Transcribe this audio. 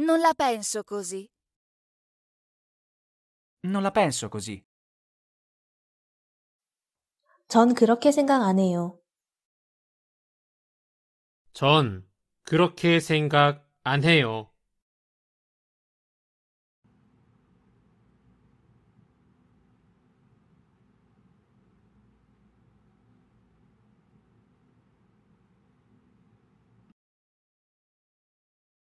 Non la penso così. Non la penso così. 전 그렇게 생각 안 해요. 전 그렇게 생각 안 해요.